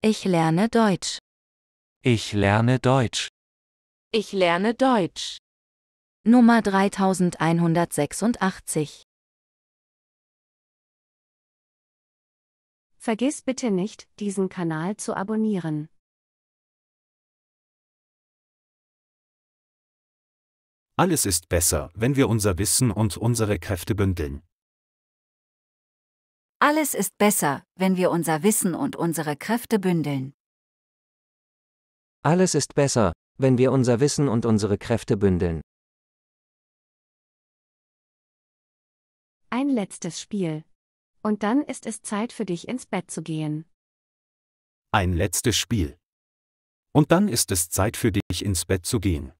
Ich lerne Deutsch. Ich lerne Deutsch. Ich lerne Deutsch. Nummer 3186. Vergiss bitte nicht, diesen Kanal zu abonnieren. Alles ist besser, wenn wir unser Wissen und unsere Kräfte bündeln. Alles ist besser, wenn wir unser Wissen und unsere Kräfte bündeln. Alles ist besser, wenn wir unser Wissen und unsere Kräfte bündeln. Ein letztes Spiel. Und dann ist es Zeit für dich ins Bett zu gehen. Ein letztes Spiel. Und dann ist es Zeit für dich ins Bett zu gehen.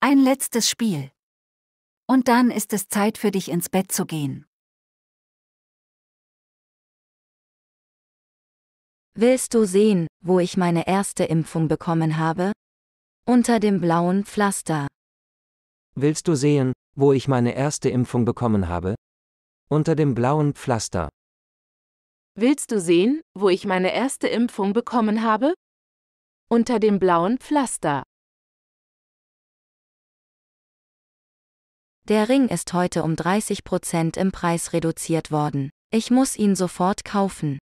Ein letztes Spiel. Und dann ist es Zeit für dich ins Bett zu gehen. Willst du sehen, wo ich meine erste Impfung bekommen habe? Unter dem blauen Pflaster. Willst du sehen, wo ich meine erste Impfung bekommen habe? Unter dem blauen Pflaster. Willst du sehen, wo ich meine erste Impfung bekommen habe? Unter dem blauen Pflaster. Der Ring ist heute um 30 Prozent im Preis reduziert worden. Ich muss ihn sofort kaufen.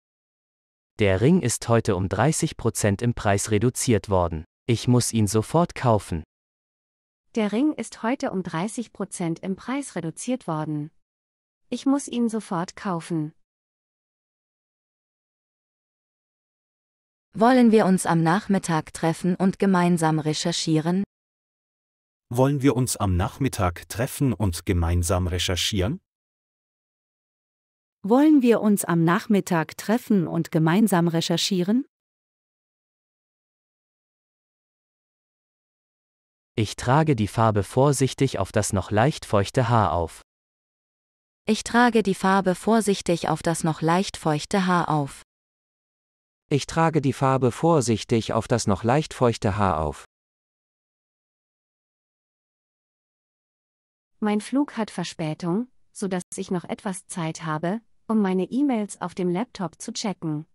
Der Ring ist heute um 30% im Preis reduziert worden. Ich muss ihn sofort kaufen. Der Ring ist heute um 30% im Preis reduziert worden. Ich muss ihn sofort kaufen. Wollen wir uns am Nachmittag treffen und gemeinsam recherchieren? Wollen wir uns am Nachmittag treffen und gemeinsam recherchieren? Wollen wir uns am Nachmittag treffen und gemeinsam recherchieren? Ich trage die Farbe vorsichtig auf das noch leicht feuchte Haar auf. Ich trage die Farbe vorsichtig auf das noch leicht feuchte Haar auf. Ich trage die Farbe vorsichtig auf das noch leicht feuchte Haar auf. Mein Flug hat Verspätung, sodass ich noch etwas Zeit habe, um meine E-Mails auf dem Laptop zu checken.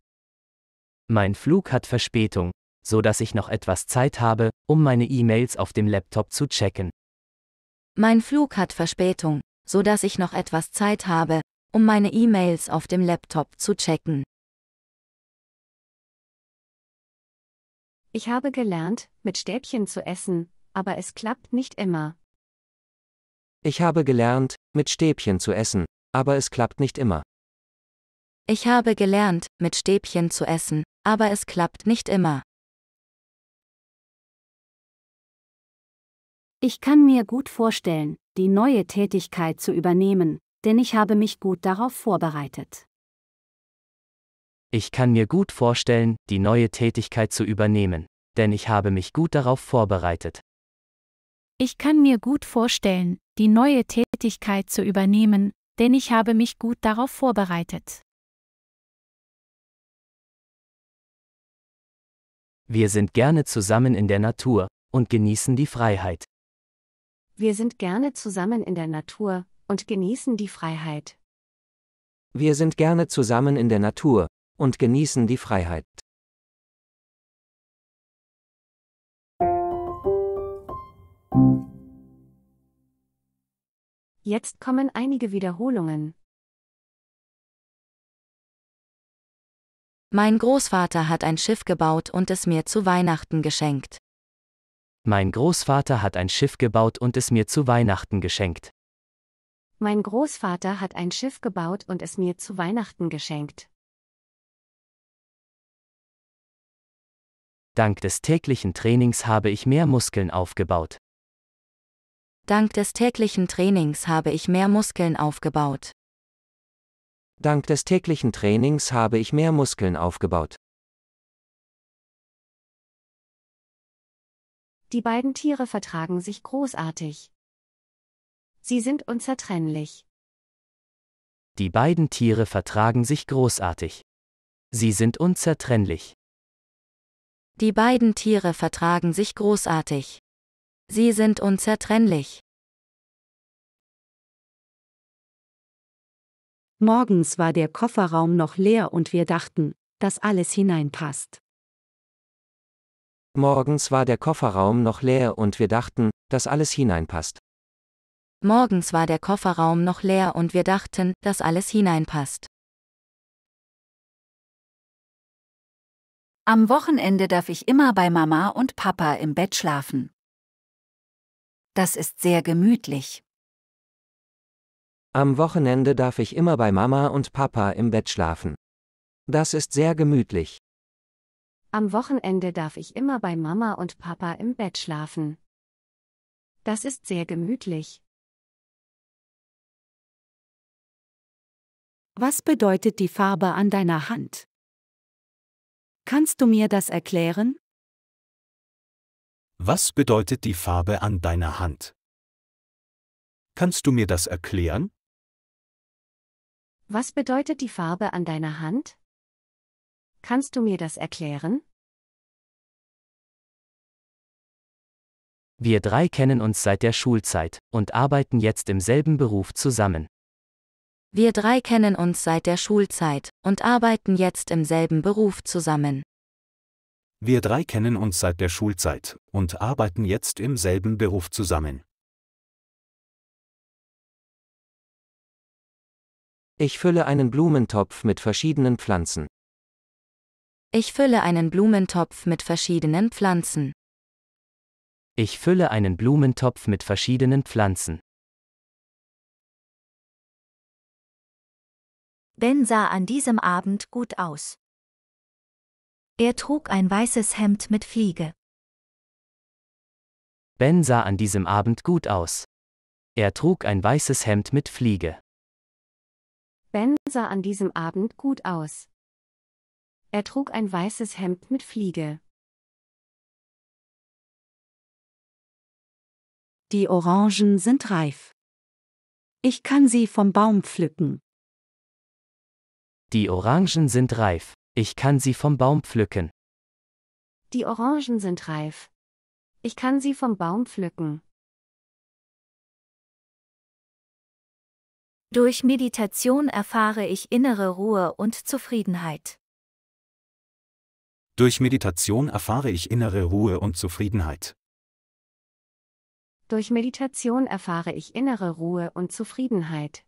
Mein Flug hat Verspätung, so dass ich noch etwas Zeit habe, um meine E-Mails auf dem Laptop zu checken. Mein Flug hat Verspätung, so dass ich noch etwas Zeit habe, um meine E-Mails auf dem Laptop zu checken. Ich habe gelernt, mit Stäbchen zu essen, aber es klappt nicht immer. Ich habe gelernt, mit Stäbchen zu essen, aber es klappt nicht immer. Ich habe gelernt, mit Stäbchen zu essen, aber es klappt nicht immer. Ich kann mir gut vorstellen, die neue Tätigkeit zu übernehmen, denn ich habe mich gut darauf vorbereitet. Ich kann mir gut vorstellen, die neue Tätigkeit zu übernehmen, denn ich habe mich gut darauf vorbereitet. Ich kann mir gut vorstellen, die neue Tätigkeit zu übernehmen, denn ich habe mich gut darauf vorbereitet. Wir sind gerne zusammen in der Natur und genießen die Freiheit. Wir sind gerne zusammen in der Natur und genießen die Freiheit. Wir sind gerne zusammen in der Natur und genießen die Freiheit. Jetzt kommen einige Wiederholungen. Mein Großvater hat ein Schiff gebaut und es mir zu Weihnachten geschenkt. Mein Großvater hat ein Schiff gebaut und es mir zu Weihnachten geschenkt. Mein Großvater hat ein Schiff gebaut und es mir zu Weihnachten geschenkt. Dank des täglichen Trainings habe ich mehr Muskeln aufgebaut. Dank des täglichen Trainings habe ich mehr Muskeln aufgebaut. Dank des täglichen Trainings habe ich mehr Muskeln aufgebaut. Die beiden Tiere vertragen sich großartig. Sie sind unzertrennlich. Die beiden Tiere vertragen sich großartig. Sie sind unzertrennlich. Die beiden Tiere vertragen sich großartig. Sie sind unzertrennlich. Morgens war der Kofferraum noch leer und wir dachten, dass alles hineinpasst. Morgens war der Kofferraum noch leer und wir dachten, dass alles hineinpasst. Morgens war der Kofferraum noch leer und wir dachten, dass alles hineinpasst. Am Wochenende darf ich immer bei Mama und Papa im Bett schlafen. Das ist sehr gemütlich. Am Wochenende darf ich immer bei Mama und Papa im Bett schlafen. Das ist sehr gemütlich. Am Wochenende darf ich immer bei Mama und Papa im Bett schlafen. Das ist sehr gemütlich. Was bedeutet die Farbe an deiner Hand? Kannst du mir das erklären? Was bedeutet die Farbe an deiner Hand? Kannst du mir das erklären? Was bedeutet die Farbe an deiner Hand? Kannst du mir das erklären? Wir drei kennen uns seit der Schulzeit und arbeiten jetzt im selben Beruf zusammen. Wir drei kennen uns seit der Schulzeit und arbeiten jetzt im selben Beruf zusammen. Wir drei kennen uns seit der Schulzeit und arbeiten jetzt im selben Beruf zusammen. Ich fülle einen Blumentopf mit verschiedenen Pflanzen. Ich fülle einen Blumentopf mit verschiedenen Pflanzen. Ich fülle einen Blumentopf mit verschiedenen Pflanzen. Ben sah an diesem Abend gut aus. Er trug ein weißes Hemd mit Fliege. Ben sah an diesem Abend gut aus. Er trug ein weißes Hemd mit Fliege. Ben sah an diesem Abend gut aus. Er trug ein weißes Hemd mit Fliege. Die Orangen sind reif. Ich kann sie vom Baum pflücken. Die Orangen sind reif. Ich kann sie vom Baum pflücken. Die Orangen sind reif. Ich kann sie vom Baum pflücken. Durch Meditation erfahre ich innere Ruhe und Zufriedenheit. Durch Meditation erfahre ich innere Ruhe und Zufriedenheit. Durch Meditation erfahre ich innere Ruhe und Zufriedenheit.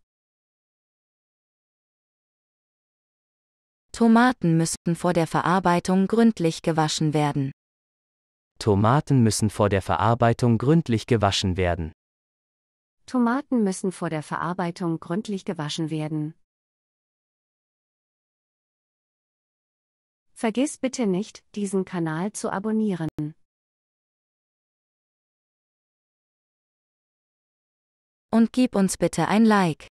Tomaten müssten vor der Verarbeitung gründlich gewaschen werden. Tomaten müssen vor der Verarbeitung gründlich gewaschen werden. Tomaten müssen vor der Verarbeitung gründlich gewaschen werden. Vergiss bitte nicht, diesen Kanal zu abonnieren. Und gib uns bitte ein Like.